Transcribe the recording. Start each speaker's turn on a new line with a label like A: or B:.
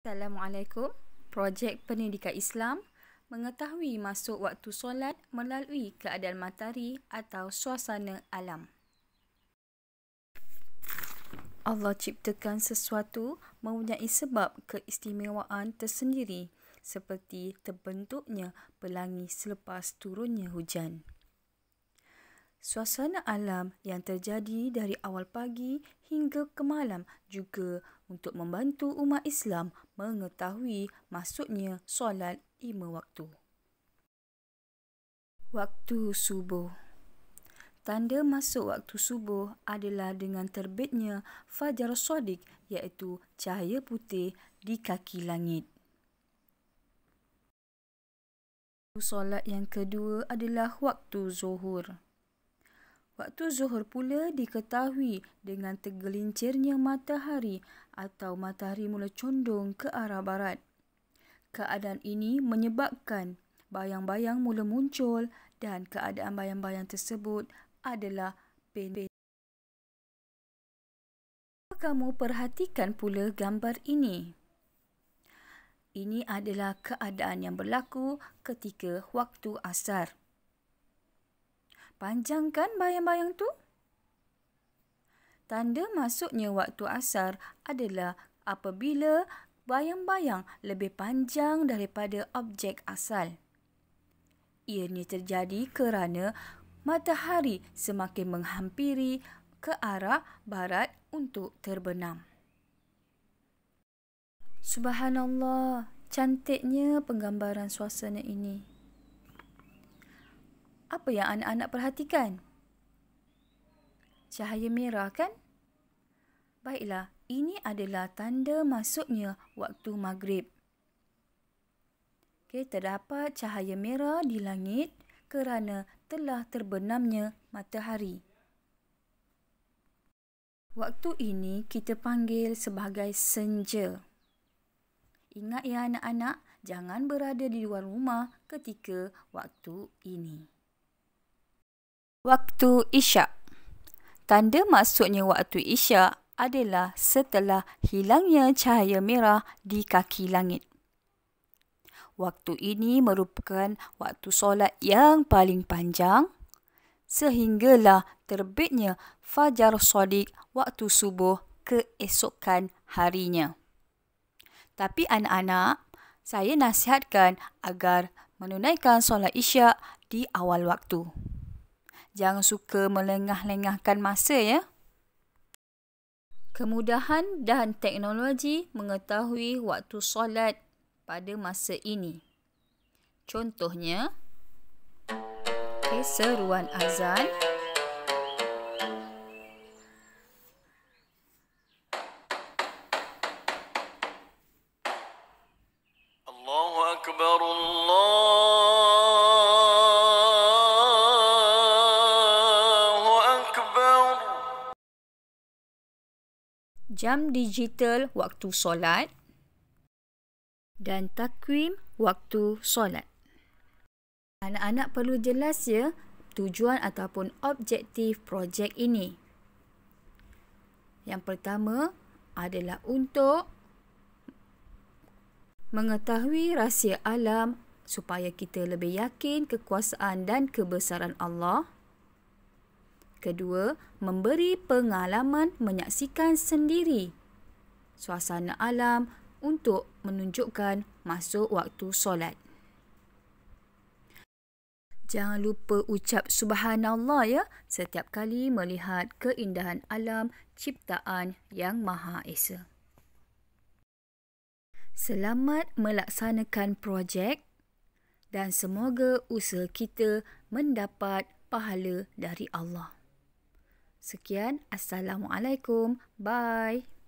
A: Assalamualaikum. Projek Pendidikan Islam mengetahui masuk waktu solat melalui keadaan matahari atau suasana alam. Allah ciptakan sesuatu mempunyai sebab keistimewaan tersendiri seperti terbentuknya pelangi selepas turunnya hujan. Suasana alam yang terjadi dari awal pagi hingga ke malam juga untuk membantu umat Islam mengetahui maksudnya solat lima waktu. Waktu subuh Tanda masuk waktu subuh adalah dengan terbitnya Fajar Sodik iaitu cahaya putih di kaki langit. Solat yang kedua adalah waktu zuhur. Waktu zuhur pula diketahui dengan tergelincirnya matahari atau matahari mula condong ke arah barat. Keadaan ini menyebabkan bayang-bayang mula muncul dan keadaan bayang-bayang tersebut adalah pendek. Kamu perhatikan pula gambar ini. Ini adalah keadaan yang berlaku ketika waktu asar. Panjangkan bayang-bayang tu? Tanda masuknya waktu asar adalah apabila bayang-bayang lebih panjang daripada objek asal. Ianya terjadi kerana matahari semakin menghampiri ke arah barat untuk terbenam. Subhanallah, cantiknya penggambaran suasana ini apa yang anak-anak perhatikan? Cahaya merah kan? Baiklah, ini adalah tanda masuknya waktu maghrib. Okay, terdapat cahaya merah di langit kerana telah terbenamnya matahari. Waktu ini kita panggil sebagai senja. Ingat ya anak-anak, jangan berada di luar rumah ketika waktu ini. Waktu isyak. Tanda maksudnya waktu isyak adalah setelah hilangnya cahaya merah di kaki langit. Waktu ini merupakan waktu solat yang paling panjang sehinggalah terbitnya fajar sodik waktu subuh keesokan harinya. Tapi anak-anak, saya nasihatkan agar menunaikan solat isyak di awal waktu jangan suka melengah-lengahkan masa ya. Kemudahan dan teknologi mengetahui waktu solat pada masa ini. Contohnya, keseruan azan Allahu akbar Allah jam digital waktu solat dan takwim waktu solat. Anak-anak perlu jelas ya tujuan ataupun objektif projek ini. Yang pertama adalah untuk mengetahui rahsia alam supaya kita lebih yakin kekuasaan dan kebesaran Allah. Kedua, memberi pengalaman menyaksikan sendiri suasana alam untuk menunjukkan masuk waktu solat. Jangan lupa ucap subhanallah ya setiap kali melihat keindahan alam ciptaan yang maha esa. Selamat melaksanakan projek dan semoga usaha kita mendapat pahala dari Allah. Sekian, Assalamualaikum. Bye.